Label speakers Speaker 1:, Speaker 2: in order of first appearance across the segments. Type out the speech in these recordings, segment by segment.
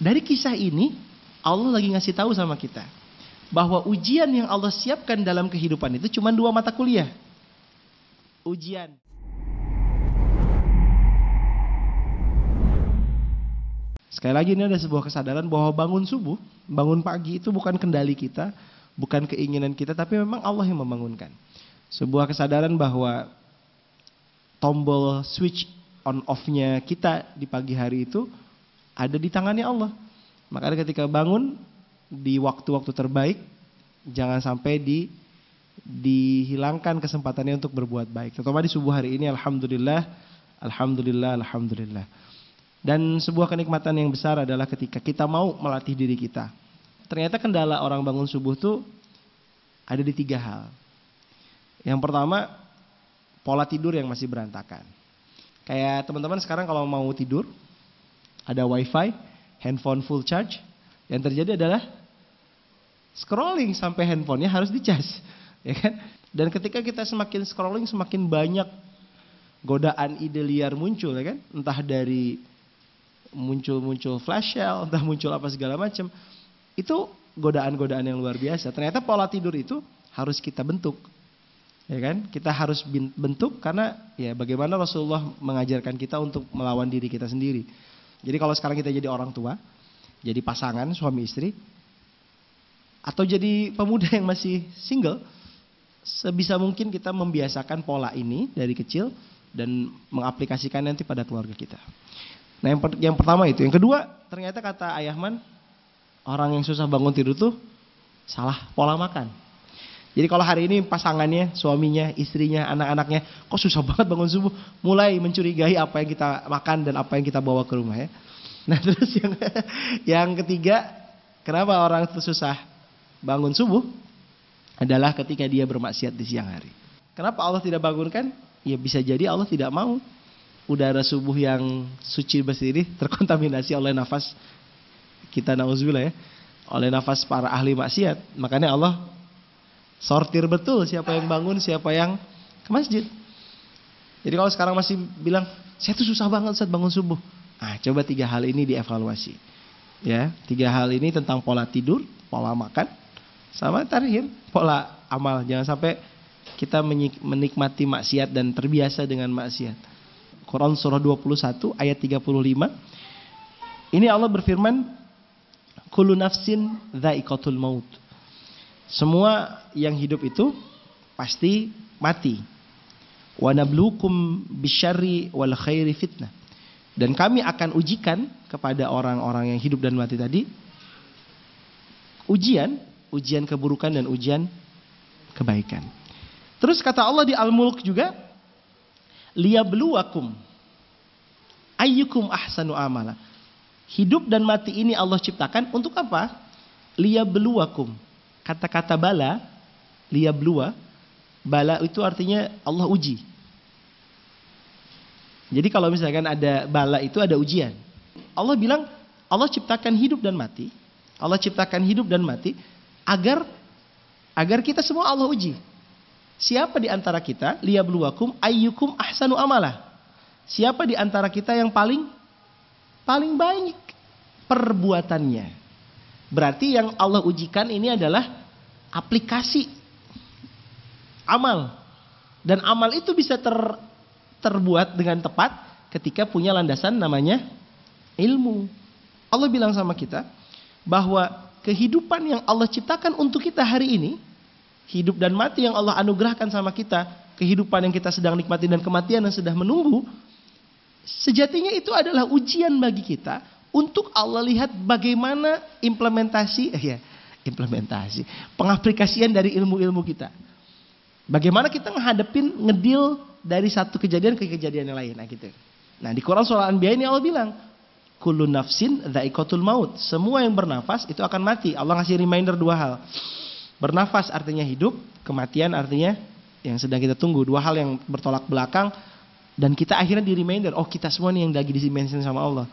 Speaker 1: Dari kisah ini, Allah lagi ngasih tahu sama kita bahwa ujian yang Allah siapkan dalam kehidupan itu cuma dua mata kuliah. Ujian. Sekali lagi ini ada sebuah kesadaran bahwa bangun subuh, bangun pagi itu bukan kendali kita, bukan keinginan kita, tapi memang Allah yang membangunkan. Sebuah kesadaran bahwa tombol switch on off-nya kita di pagi hari itu ada di tangannya Allah. Makanya ketika bangun di waktu-waktu terbaik jangan sampai di dihilangkan kesempatannya untuk berbuat baik. Terutama di subuh hari ini alhamdulillah alhamdulillah alhamdulillah. Dan sebuah kenikmatan yang besar adalah ketika kita mau melatih diri kita. Ternyata kendala orang bangun subuh tuh ada di tiga hal. Yang pertama pola tidur yang masih berantakan. Kayak teman-teman sekarang kalau mau tidur ada wifi, handphone full charge. Yang terjadi adalah scrolling sampai handphonenya harus dicas, ya kan? Dan ketika kita semakin scrolling, semakin banyak godaan ide liar muncul, ya kan? Entah dari muncul-muncul flash sale, entah muncul apa segala macam. Itu godaan-godaan yang luar biasa. Ternyata pola tidur itu harus kita bentuk. Ya kan? Kita harus bentuk karena ya bagaimana Rasulullah mengajarkan kita untuk melawan diri kita sendiri. Jadi kalau sekarang kita jadi orang tua, jadi pasangan suami istri, atau jadi pemuda yang masih single, sebisa mungkin kita membiasakan pola ini dari kecil dan mengaplikasikan nanti pada keluarga kita. Nah yang, per, yang pertama itu, yang kedua ternyata kata Ayahman orang yang susah bangun tidur tuh salah pola makan. Jadi kalau hari ini pasangannya, suaminya, istrinya, anak-anaknya, kok susah banget bangun subuh, mulai mencurigai apa yang kita makan dan apa yang kita bawa ke rumah ya. Nah terus yang, yang ketiga, kenapa orang itu susah bangun subuh? Adalah ketika dia bermaksiat di siang hari. Kenapa Allah tidak bangunkan? Ya bisa jadi Allah tidak mau udara subuh yang suci bersih terkontaminasi oleh nafas kita nauzubillah ya oleh nafas para ahli maksiat makanya Allah sortir betul siapa yang bangun, siapa yang ke masjid. Jadi kalau sekarang masih bilang, saya tuh susah banget saat bangun subuh. Nah, coba tiga hal ini dievaluasi. Ya, tiga hal ini tentang pola tidur, pola makan, sama terakhir pola amal. Jangan sampai kita menikmati maksiat dan terbiasa dengan maksiat. Quran surah 21 ayat 35. Ini Allah berfirman, "Kullu nafsin dha'iqatul maut." Semua yang hidup itu pasti mati. Wa nabluukum bisyari wal khairi fitnah. Dan kami akan ujikan kepada orang-orang yang hidup dan mati tadi ujian, ujian keburukan dan ujian kebaikan. Terus kata Allah di Al-Mulk juga liyabluwakum ayyukum ahsanu amala. Hidup dan mati ini Allah ciptakan untuk apa? Liyabluwakum kata-kata bala, blua bala itu artinya Allah uji. Jadi kalau misalkan ada bala itu ada ujian. Allah bilang Allah ciptakan hidup dan mati. Allah ciptakan hidup dan mati agar agar kita semua Allah uji. Siapa di antara kita bluwakum ayyukum ahsanu amalah. Siapa di antara kita yang paling paling baik perbuatannya. Berarti yang Allah ujikan ini adalah aplikasi amal. Dan amal itu bisa ter, terbuat dengan tepat ketika punya landasan namanya ilmu. Allah bilang sama kita bahwa kehidupan yang Allah ciptakan untuk kita hari ini, hidup dan mati yang Allah anugerahkan sama kita, kehidupan yang kita sedang nikmati dan kematian yang sudah menunggu, sejatinya itu adalah ujian bagi kita untuk Allah lihat bagaimana implementasi eh ya, implementasi. Pengaplikasian dari ilmu-ilmu kita. Bagaimana kita menghadapin ngedil dari satu kejadian ke kejadian yang lain. Nah, gitu. nah di Quran surah Anbiya ini Allah bilang, Kullu nafsin maut. Semua yang bernafas itu akan mati. Allah ngasih reminder dua hal. Bernafas artinya hidup, kematian artinya yang sedang kita tunggu. Dua hal yang bertolak belakang. Dan kita akhirnya di reminder, oh kita semua nih yang lagi dimention sama Allah.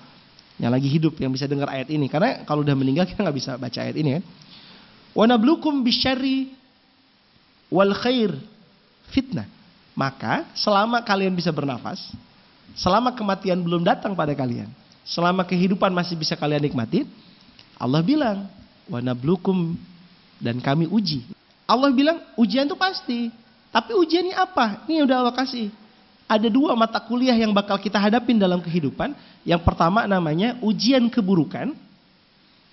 Speaker 1: Yang lagi hidup, yang bisa dengar ayat ini. Karena kalau udah meninggal kita nggak bisa baca ayat ini kan. Ya. Wa nablukum bisyari wal khair fitnah. Maka selama kalian bisa bernafas, selama kematian belum datang pada kalian, selama kehidupan masih bisa kalian nikmati, Allah bilang, wa nablukum dan kami uji. Allah bilang ujian itu pasti, tapi ujiannya apa? Ini udah Allah kasih. Ada dua mata kuliah yang bakal kita hadapin dalam kehidupan. Yang pertama namanya ujian keburukan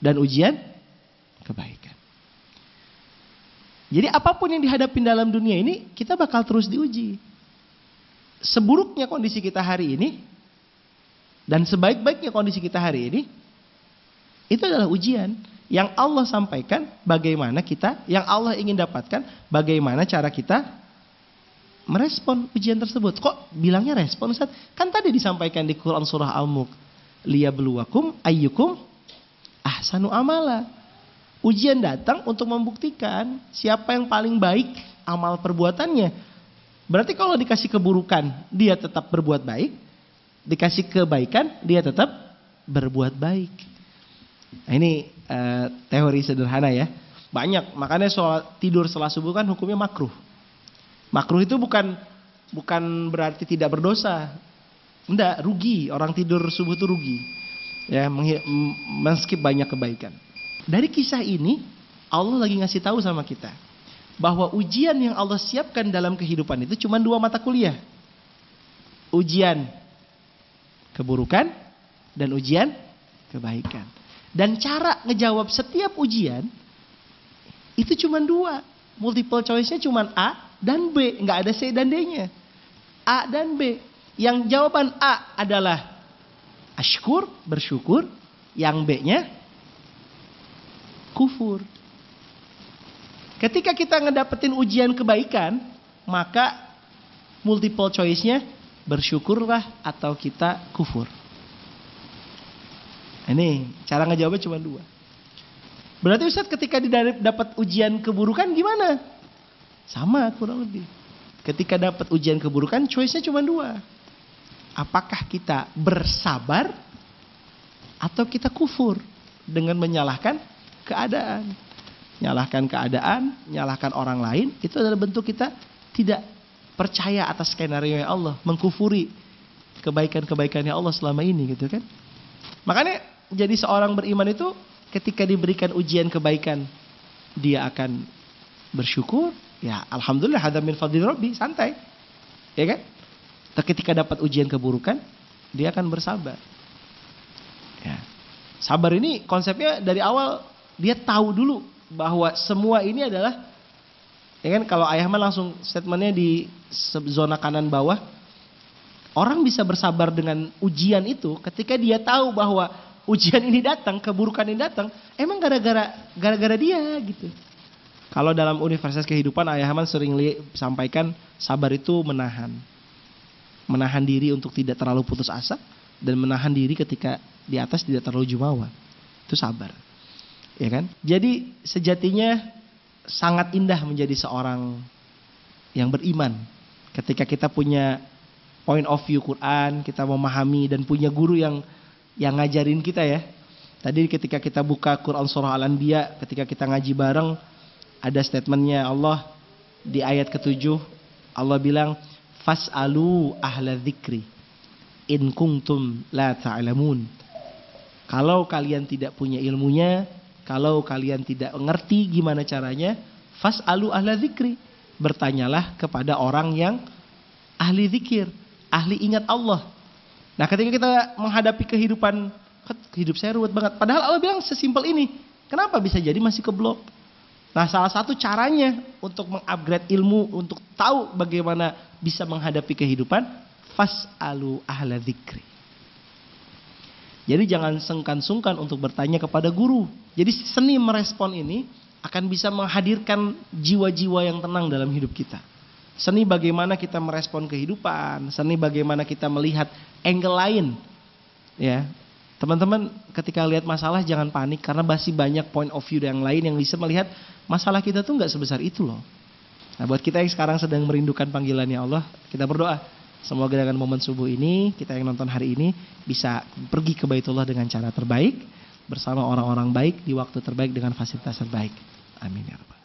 Speaker 1: dan ujian kebaikan. Jadi apapun yang dihadapi dalam dunia ini kita bakal terus diuji. Seburuknya kondisi kita hari ini dan sebaik-baiknya kondisi kita hari ini itu adalah ujian yang Allah sampaikan bagaimana kita yang Allah ingin dapatkan bagaimana cara kita merespon ujian tersebut. Kok bilangnya respon Ustaz? Kan tadi disampaikan di Quran surah Al-Mulk. Liyabluwakum ayyukum ahsanu amala Ujian datang untuk membuktikan siapa yang paling baik amal perbuatannya. Berarti kalau dikasih keburukan, dia tetap berbuat baik. Dikasih kebaikan, dia tetap berbuat baik. Nah, ini uh, teori sederhana ya. Banyak, makanya soal tidur setelah subuh kan hukumnya makruh. Makruh itu bukan bukan berarti tidak berdosa. Enggak, rugi. Orang tidur subuh itu rugi. Ya, meski banyak kebaikan. Dari kisah ini, Allah lagi ngasih tahu sama kita bahwa ujian yang Allah siapkan dalam kehidupan itu cuma dua mata kuliah. Ujian keburukan dan ujian kebaikan. Dan cara ngejawab setiap ujian itu cuma dua. Multiple choice-nya cuma A dan B. Nggak ada C dan D-nya. A dan B. Yang jawaban A adalah syukur bersyukur. Yang B-nya kufur. Ketika kita ngedapetin ujian kebaikan, maka multiple choice-nya bersyukurlah atau kita kufur. Ini cara ngejawabnya cuma dua. Berarti Ustadz ketika dapat ujian keburukan gimana? Sama kurang lebih. Ketika dapat ujian keburukan choice-nya cuma dua. Apakah kita bersabar atau kita kufur dengan menyalahkan keadaan. Nyalahkan keadaan, nyalahkan orang lain, itu adalah bentuk kita tidak percaya atas skenario yang Allah, mengkufuri kebaikan-kebaikannya Allah selama ini gitu kan. Makanya jadi seorang beriman itu ketika diberikan ujian kebaikan, dia akan bersyukur, ya alhamdulillah hadza min fadli rabbi, santai. Ya kan? Tapi ketika dapat ujian keburukan, dia akan bersabar. Ya. Sabar ini konsepnya dari awal dia tahu dulu bahwa semua ini adalah ya kan kalau ayah mah langsung statementnya di zona kanan bawah. Orang bisa bersabar dengan ujian itu ketika dia tahu bahwa ujian ini datang, keburukan ini datang, emang gara-gara gara-gara dia gitu. Kalau dalam universitas kehidupan ayah mah sering li, sampaikan sabar itu menahan. Menahan diri untuk tidak terlalu putus asa dan menahan diri ketika di atas tidak terlalu jumawa. Itu sabar ya kan? Jadi sejatinya sangat indah menjadi seorang yang beriman ketika kita punya point of view Quran, kita memahami dan punya guru yang yang ngajarin kita ya. Tadi ketika kita buka Quran surah Al-Anbiya, ketika kita ngaji bareng ada statementnya Allah di ayat ketujuh Allah bilang fasalu ahla dzikri in kuntum la ta'lamun. Ta Kalau kalian tidak punya ilmunya, kalau kalian tidak mengerti gimana caranya, fas alu ahla zikri. Bertanyalah kepada orang yang ahli zikir, ahli ingat Allah. Nah, ketika kita menghadapi kehidupan hidup saya ruwet banget. Padahal Allah bilang sesimpel ini. Kenapa bisa jadi masih keblok? Nah, salah satu caranya untuk mengupgrade ilmu, untuk tahu bagaimana bisa menghadapi kehidupan, fas alu ahla zikri. Jadi jangan sengkan-sungkan untuk bertanya kepada guru. Jadi seni merespon ini akan bisa menghadirkan jiwa-jiwa yang tenang dalam hidup kita. Seni bagaimana kita merespon kehidupan, seni bagaimana kita melihat angle lain. Ya. Teman-teman ketika lihat masalah jangan panik karena masih banyak point of view yang lain yang bisa melihat masalah kita tuh nggak sebesar itu loh. Nah buat kita yang sekarang sedang merindukan panggilannya Allah, kita berdoa. Semoga dengan momen subuh ini kita yang nonton hari ini bisa pergi ke Baitullah dengan cara terbaik bersama orang-orang baik di waktu terbaik dengan fasilitas terbaik. Amin ya rabbal